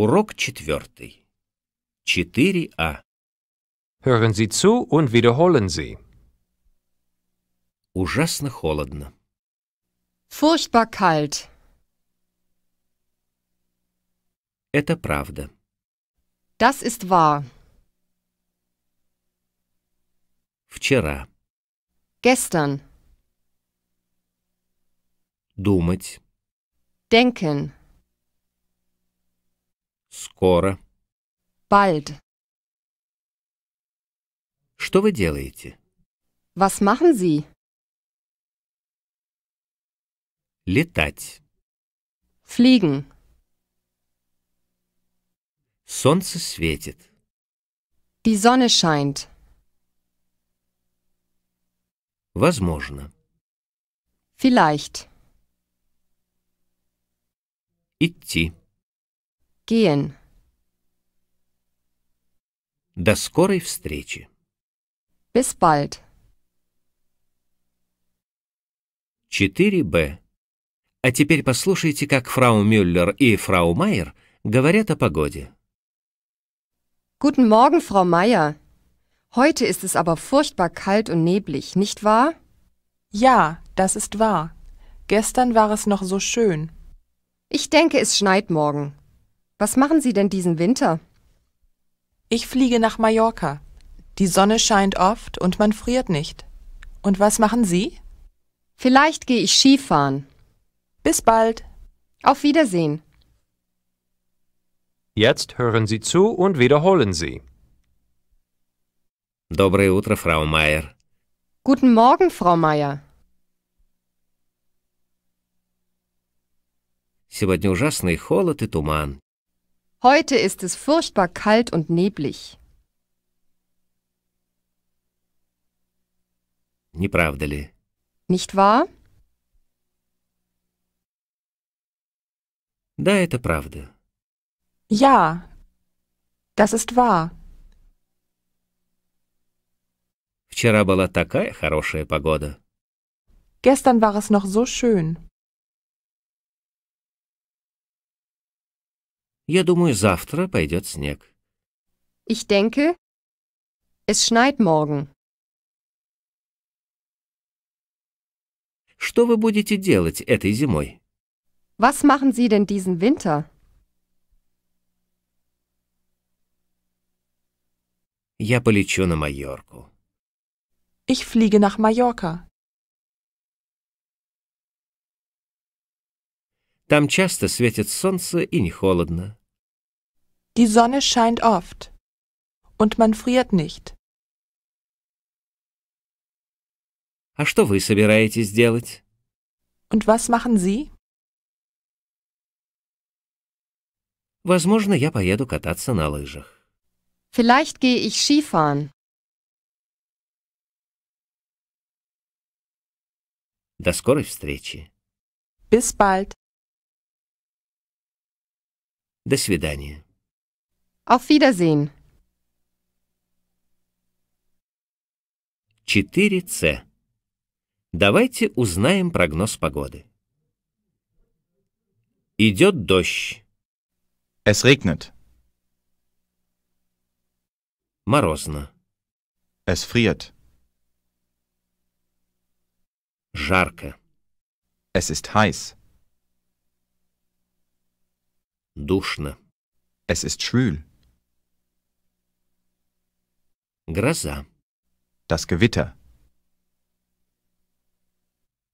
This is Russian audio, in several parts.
Урок четвертый. 4А. Hören Sie zu und wiederholen Sie. Ужасно холодно. Furchtbar kalt. Это правда. Das ist wahr. Вчера. Gestern. Думать. Denken. Скоро. Bald. Что вы делаете? Was machen Sie? Летать. Fliegen. Солнце светит. Die Sonne scheint. Возможно. Vielleicht. Идти. Gehen. До скорой встречи. Bis bald. 4b. А теперь послушайте, как фрау Мюллер и фрау Майер говорят о погоде. Guten Morgen, Frau Meier. Heute ist es aber furchtbar kalt und neblig, nicht wahr? Ja, das ist wahr. Gestern war es noch so schön. Ich denke, es schneit morgen. Was machen Sie denn diesen Winter? Ich fliege nach Mallorca. Die Sonne scheint oft und man friert nicht. Und was machen Sie? Vielleicht gehe ich Skifahren. Bis bald. Auf Wiedersehen. Jetzt hören Sie zu und wiederholen Sie. Dobre утро, Frau Meier. Guten Morgen, Frau Meier. Сегодня ужасный холод и туман. Heute ist es furchtbar kalt und neblig. Nicht wahr? Да, это правда. Ja, das ist wahr. Вчера была такая хорошая погода. Gestern war es noch so schön. Я думаю, завтра пойдет снег. Ich denke, es schneit morgen. Что вы будете делать этой зимой? Was machen Sie denn diesen Winter? Я полечу на Майорку. Ich fliege nach Mallorca. Там часто светит солнце и не холодно. Die Sonne scheint oft. Und man friert nicht. А что вы собираетесь делать? Und was machen Sie? Возможно, я поеду кататься на лыжах. Vielleicht gehe ich Skifahren. До скорой встречи. Bis bald. До свидания. Auf Wiedersehen. 4С. Давайте узнаем прогноз погоды. Идет дождь. Es regnet. Морозно. Es friert. Жарко. Es ist heiß. Душно. Es ist schwül. Гроза. Das Gewitter.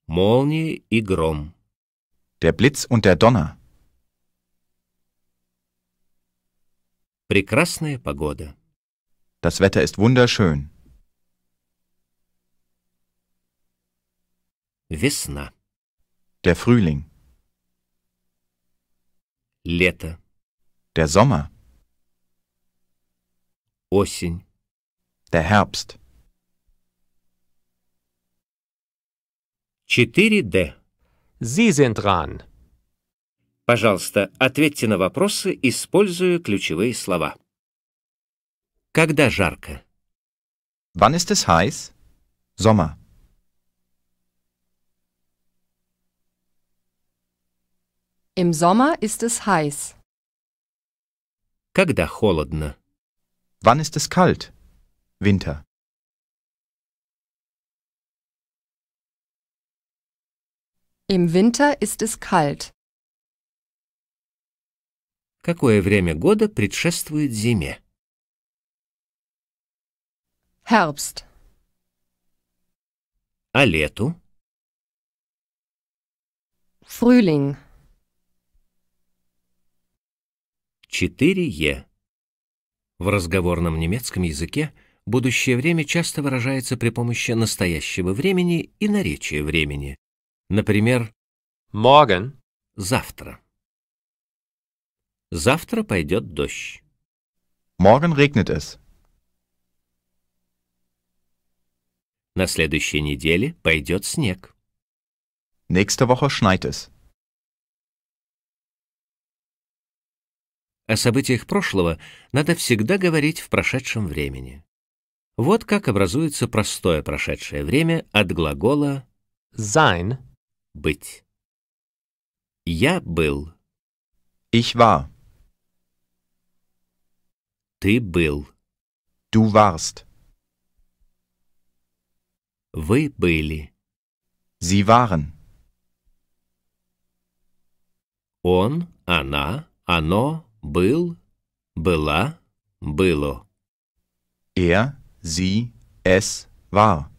Молнии и гром. Der Blitz und der Donner. Прекрасная погода. Das Wetter ist wunderschön. Весна. Der Frühling. Лето. Der Sommer. Осень. Der Herbst. 4D. Sie sind dran. Пожалуйста, ответьте на вопросы, используя ключевые слова. Когда жарко? Wann ist es heiß? Sommer. Im Sommer ist es heiß. Когда холодно? Wann ist es kalt? winter Im Winter ist es kalt. Какое время года предшествует зиме? Herbst. А лету? Frühling. Четыре е В разговорном немецком языке – будущее время часто выражается при помощи настоящего времени и наречия времени. Например, morgen – завтра. Завтра пойдет дождь. Morgen regnet es. На следующей неделе пойдет снег. Nächste Woche schneit es. О событиях прошлого надо всегда говорить в прошедшем времени. Вот как образуется простое прошедшее время от глагола sein быть. Я был. Ich war. Ты был. Du warst. Вы были. Sie waren. Он, она, оно, был, была, было. Er, sie es war.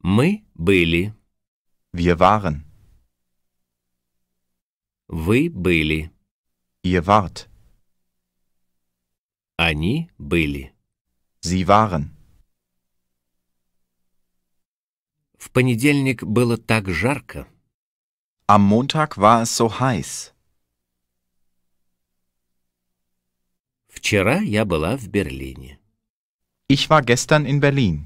Мы были. Wir waren. Вы были. Ihr wart. Они были. Sie waren. В понедельник было так жарко. Am Montag war es so heiß. Вчера я была в Берлине. Ich war gestern in Berlin.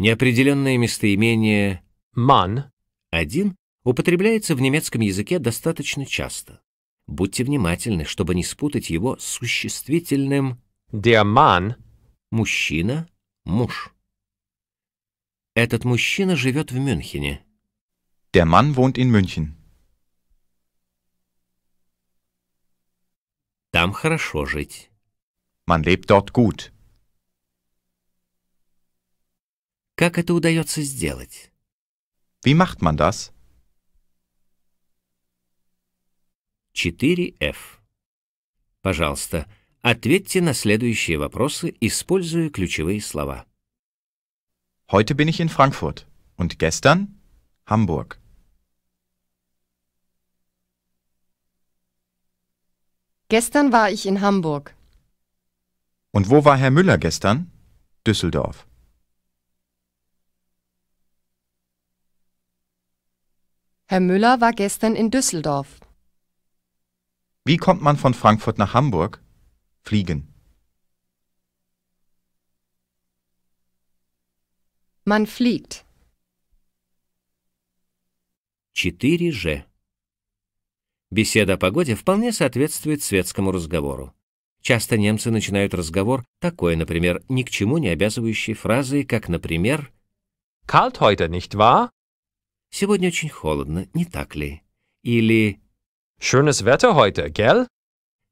Неопределенное местоимение «man» один употребляется в немецком языке достаточно часто. Будьте внимательны, чтобы не спутать его с существительным «der Mann» — мужчина, муж. Этот мужчина живет в Мюнхене. Der Mann wohnt in München. Там хорошо жить. Man lebt dort gut. Как это удается сделать? Wie macht man das? 4F. Пожалуйста, ответьте на следующие вопросы, используя ключевые слова. Heute bin ich in Frankfurt und gestern Hamburg. Gestern war ich in Hamburg. Und wo war Herr Müller gestern? Düsseldorf. Herr Müller war gestern in Düsseldorf. Wie kommt man von Frankfurt nach Hamburg? Fliegen. Man fliegt. 4G Беседа о погоде вполне соответствует светскому разговору. Часто немцы начинают разговор такой, например, ни к чему не обязывающей фразой, как, например, «Kalt heute, nicht wahr?» «Сегодня очень холодно, не так ли?» Или «Schönes Wetter heute, gell?»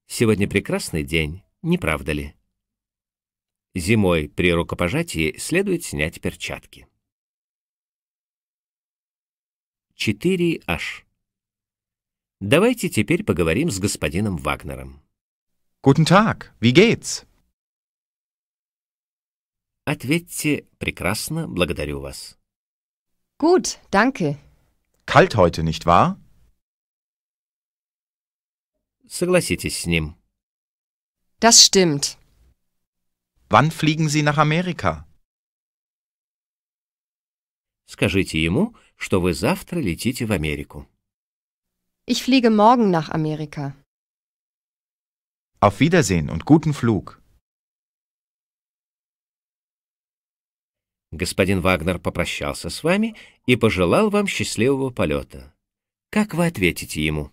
«Сегодня прекрасный день, не правда ли?» Зимой при рукопожатии следует снять перчатки. 4H Давайте теперь поговорим с господином Вагнером. Guten Tag, wie geht's? Ответьте прекрасно, благодарю вас. Gut, danke. Kalt heute, nicht wahr? Согласитесь с ним. Das stimmt. Wann fliegen Sie nach Amerika? Скажите ему, что вы завтра летите в Америку. Ich fliege morgen nach Amerika. Auf Wiedersehen und guten Flug. Господин Вагнер попрощался с вами и пожелал вам счастливого полета. Как вы ответите ему?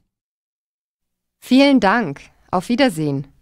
Vielen Dank. Auf Wiedersehen.